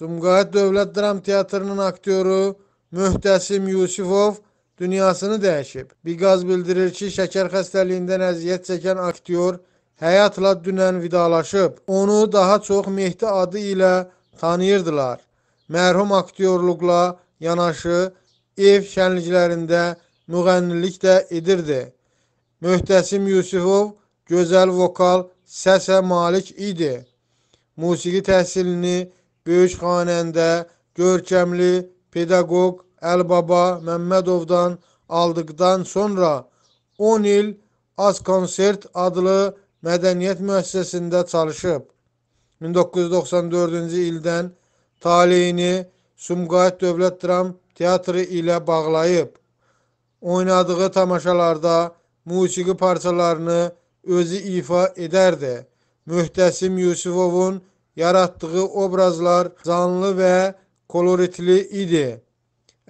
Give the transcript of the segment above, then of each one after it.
Sumqayıt Dövlət Dram Teatrının aktyoru Möhtəsim Yusifov dünyasını dəyişib. Biqaz bildirir ki, şəkər xəstəliyindən əziyyət çəkən aktyor həyatla dünən vidalaşıb. Onu daha çox Mehdi adı ilə tanıyırdılar. Mərhum aktyorluqla yanaşı ev şənliklərində müğənnilik də edirdi. Möhtəsim Yusifov gözəl vokal səsə malik idi. Musiqi təhsilini böyük xanəndə, görkəmli pedaqoq Əlbaba Məmmədovdan aldıqdan sonra 10 il Az Konsert adlı mədəniyyət müəssisəsində çalışıb. 1994-cü ildən taleyini Sumqayıt Dövlət Dram Teatrı ilə bağlayıb. Oynadığı tamaşalarda musiqi parçalarını özü ifa edərdi. Mühtəsim Yusufovun yaratdığı obrazlar canlı və koloritli idi.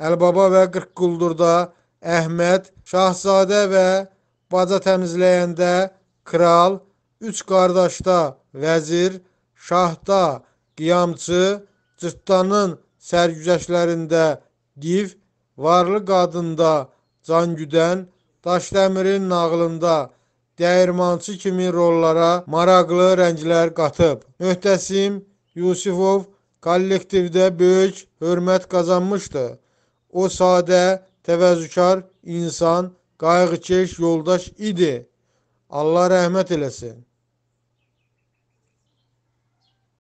Əlbaba və 40 quldurda Əhməd, Şahzadə və baca təmizləyəndə kral, üç qardaşda vəzir, şahda qiyamçı, cırtdanın sərgüzəşlərində div, varlı qadında cangüdən, daşdəmirin nağlında dəyirmançı kimi rollara maraqlı rənglər qatıb. Möhtəsim Yusifov kollektivdə böyük hörmət qazanmışdı. O sadə, təvəzzükar insan, qayğıkeş yoldaş idi. Allah rəhmət eləsin.